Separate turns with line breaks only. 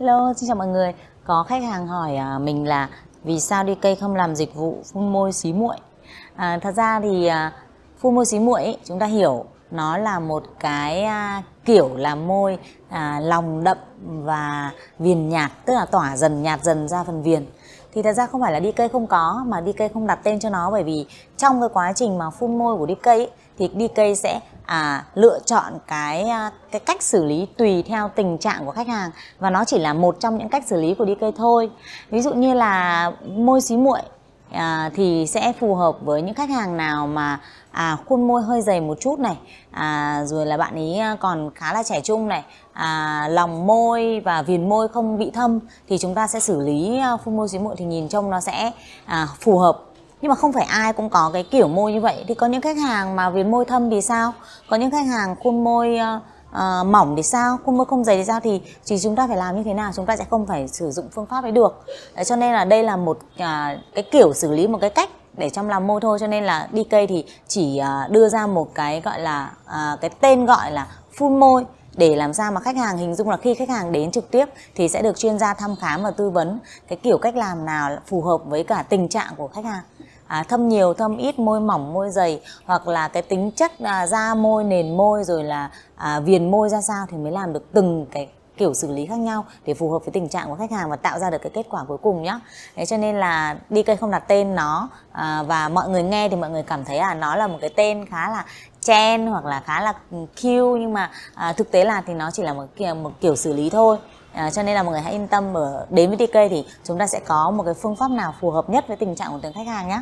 Hello, xin chào mọi người. Có khách hàng hỏi à, mình là vì sao đi cây không làm dịch vụ phun môi xí muội? À, thật ra thì à, phun môi xí muội chúng ta hiểu nó là một cái à, kiểu làm môi à, lòng đậm và viền nhạt, tức là tỏa dần nhạt dần ra phần viền. Thì thật ra không phải là đi cây không có mà đi cây không đặt tên cho nó bởi vì trong cái quá trình mà phun môi của đi cây thì đi cây sẽ à, lựa chọn cái à, cái cách xử lý tùy theo tình trạng của khách hàng và nó chỉ là một trong những cách xử lý của đi cây thôi ví dụ như là môi xí muội à, thì sẽ phù hợp với những khách hàng nào mà à, khuôn môi hơi dày một chút này à, rồi là bạn ấy à, còn khá là trẻ trung này à, lòng môi và viền môi không bị thâm thì chúng ta sẽ xử lý à, phun môi xí muội thì nhìn trông nó sẽ à, phù hợp nhưng mà không phải ai cũng có cái kiểu môi như vậy thì có những khách hàng mà viền môi thâm thì sao có những khách hàng khuôn môi uh, uh, mỏng thì sao khuôn môi không dày thì sao thì chỉ chúng ta phải làm như thế nào chúng ta sẽ không phải sử dụng phương pháp ấy được đấy, cho nên là đây là một uh, cái kiểu xử lý một cái cách để chăm làm môi thôi cho nên là đi cây thì chỉ uh, đưa ra một cái gọi là uh, cái tên gọi là phun môi để làm sao mà khách hàng hình dung là khi khách hàng đến trực tiếp thì sẽ được chuyên gia thăm khám và tư vấn cái kiểu cách làm nào phù hợp với cả tình trạng của khách hàng à, thâm nhiều thâm ít môi mỏng môi dày hoặc là cái tính chất à, da môi nền môi rồi là à, viền môi ra sao thì mới làm được từng cái kiểu xử lý khác nhau để phù hợp với tình trạng của khách hàng và tạo ra được cái kết quả cuối cùng nhé. Thế cho nên là đi cây không đặt tên nó à, và mọi người nghe thì mọi người cảm thấy là nó là một cái tên khá là chen hoặc là khá là kêu nhưng mà à, thực tế là thì nó chỉ là một một kiểu xử lý thôi à, cho nên là mọi người hãy yên tâm ở đến với TK thì chúng ta sẽ có một cái phương pháp nào phù hợp nhất với tình trạng của từng khách hàng nhé